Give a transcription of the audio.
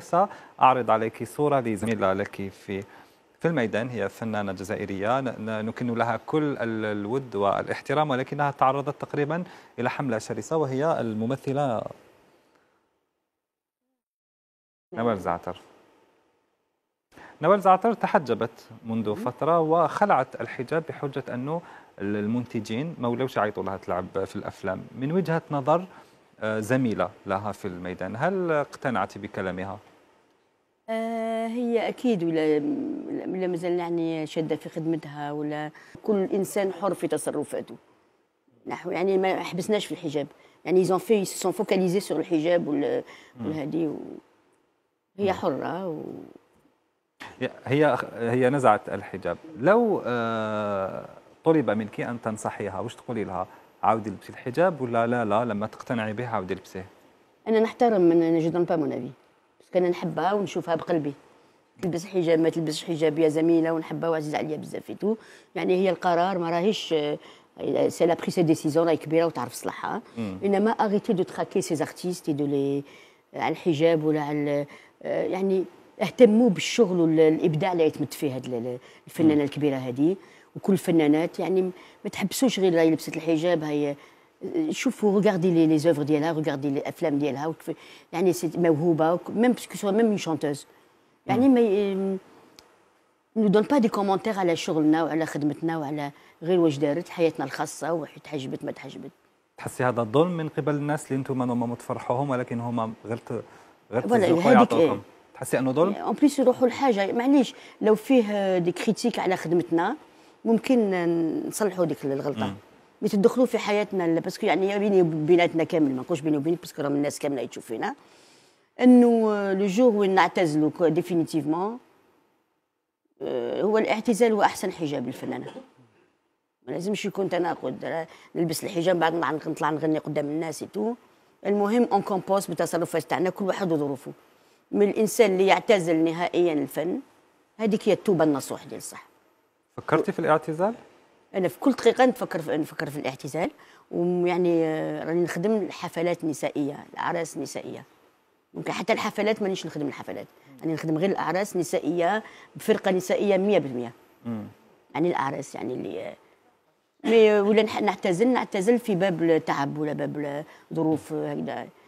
سأعرض عليك صورة لزميلة لك في في الميدان هي فنانة جزائرية نكن لها كل الود والاحترام ولكنها تعرضت تقريبا إلى حملة شرسة وهي الممثلة نوال زعتر نوال زعتر تحجبت منذ فترة وخلعت الحجاب بحجة أنه المنتجين ما ولاوش يعيطوا لها تلعب في الأفلام من وجهة نظر آه، زميلة لها في الميدان هل اقتنعت بكلامها؟ آه، هي اكيد ولا ولا مازال يعني شاده في خدمتها ولا كل انسان حر في تصرفاته نحو يعني ما حبسناش في الحجاب يعني ils ont fait ils se sont focalisés sur الحجاب وهذه و... هي حره و... هي هي نزعت الحجاب لو آه، طلب منك ان تنصحيها واش تقولي لها عاودي لبسي الحجاب ولا لا لا لما تقتنعي به عاودي لبسيه انا نحترم انا جدا با مون افي كان نحبها ونشوفها بقلبي تلبس حجاب ما تلبسش حجاب يا زميله ونحبها وعزيز عليا بزاف تو يعني هي القرار ما راهيش سي لا بري سي ديسيزيون راهي كبيره وتعرف صلاحها انما اغيتي دو تراكي سي زارتيست دو لي على الحجاب ولا على يعني اهتموا بالشغل والابداع اللي يتمت فيه هاد الفنانه الكبيره هذه وكل الفنانات يعني ما تحبسوش غير هي لبست الحجاب هي شوفوا regardez لي لي زوفر ديالها regardez لي افلام ديالها يعني سي موهوبه ميم باسكو سوا ميم شونتوز شانتوز يعني ما نو دون با دي كومونتير على شغلنا وعلى خدمتنا وعلى غير واش دارت حياتنا الخاصه وتحجبت ما تحجبت تحسي هذا الظلم من قبل الناس اللي انتم ما تفرحوهم ولكن هما غير غير يعطوكم تحسي انه ظلم اون بليس يروحوا لحاجه معليش لو فيه دي euh, كريتيك على خدمتنا ممكن euh, نصلحوا ديك الغلطه mm. تدخلوا في حياتنا باسكو يعني بيني وبيناتنا كامل ما نكونش بيني وبينك باسكو راهم الناس كامله يتشوف فينا انه آه، لو جور وين نعتزلوا ديفينيتيفمون آه، هو الاعتزال هو احسن حجاب للفنانه ما لازمش يكون تناقض آه، نلبس الحجاب بعد ما نطلع نغني قدام الناس تو المهم اون كومبوز بالتصرفات تاعنا كل واحد وظروفه من الانسان اللي يعتزل نهائيا الفن هذيك هي التوبه النصوح ديال الصح فكرتي في الاعتزال؟ انا في كل دقيقه نفكر في نفكر في الاعتزال ويعني آه، راني نخدم الحفلات النسائيه الاعراس النسائيه ممكن حتى الحفلات مانيش نخدم الحفلات يعني نخدم غير الاعراس النسائيه بفرقه نسائيه 100% يعني الاعراس يعني اللي آه، مي ولا نعتزل نعتزل في باب التعب ولا باب الظروف آه، هكذا